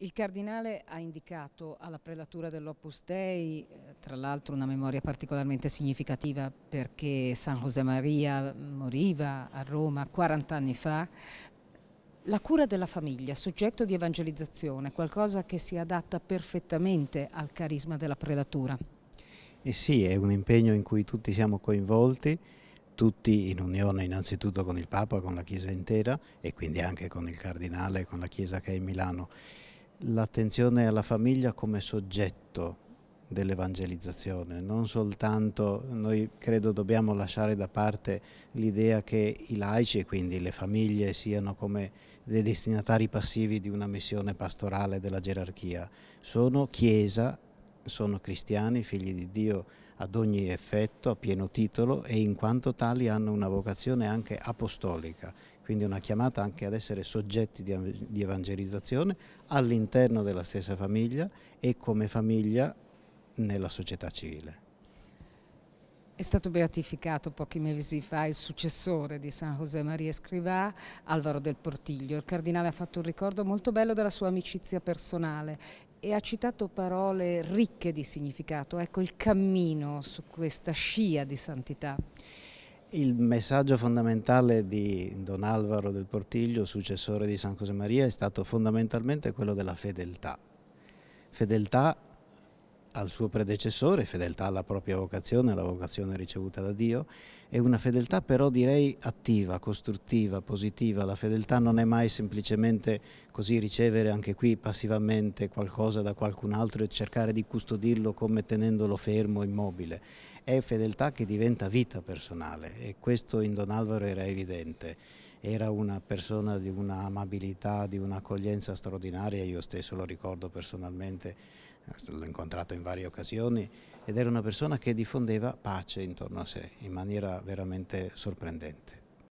Il Cardinale ha indicato alla prelatura dell'Opus Dei, eh, tra l'altro una memoria particolarmente significativa perché San José Maria moriva a Roma 40 anni fa, la cura della famiglia, soggetto di evangelizzazione, qualcosa che si adatta perfettamente al carisma della prelatura. E eh sì, è un impegno in cui tutti siamo coinvolti, tutti in unione innanzitutto con il Papa, con la Chiesa intera e quindi anche con il Cardinale, e con la Chiesa che è in Milano l'attenzione alla famiglia come soggetto dell'evangelizzazione, non soltanto noi credo dobbiamo lasciare da parte l'idea che i laici e quindi le famiglie siano come dei destinatari passivi di una missione pastorale della gerarchia, sono chiesa, sono cristiani, figli di Dio ad ogni effetto, a pieno titolo e in quanto tali hanno una vocazione anche apostolica quindi una chiamata anche ad essere soggetti di evangelizzazione all'interno della stessa famiglia e come famiglia nella società civile. È stato beatificato pochi mesi fa il successore di San José Maria Escrivá, Alvaro del Portiglio. Il cardinale ha fatto un ricordo molto bello della sua amicizia personale e ha citato parole ricche di significato, ecco il cammino su questa scia di santità. Il messaggio fondamentale di Don Alvaro del Portiglio, successore di San Josemaria, è stato fondamentalmente quello della fedeltà. Fedeltà al suo predecessore, fedeltà alla propria vocazione, alla vocazione ricevuta da Dio, è una fedeltà però direi attiva, costruttiva, positiva. La fedeltà non è mai semplicemente così ricevere anche qui passivamente qualcosa da qualcun altro e cercare di custodirlo come tenendolo fermo, immobile. È fedeltà che diventa vita personale e questo in Don Alvaro era evidente era una persona di un'amabilità, di un'accoglienza straordinaria, io stesso lo ricordo personalmente, l'ho incontrato in varie occasioni, ed era una persona che diffondeva pace intorno a sé in maniera veramente sorprendente.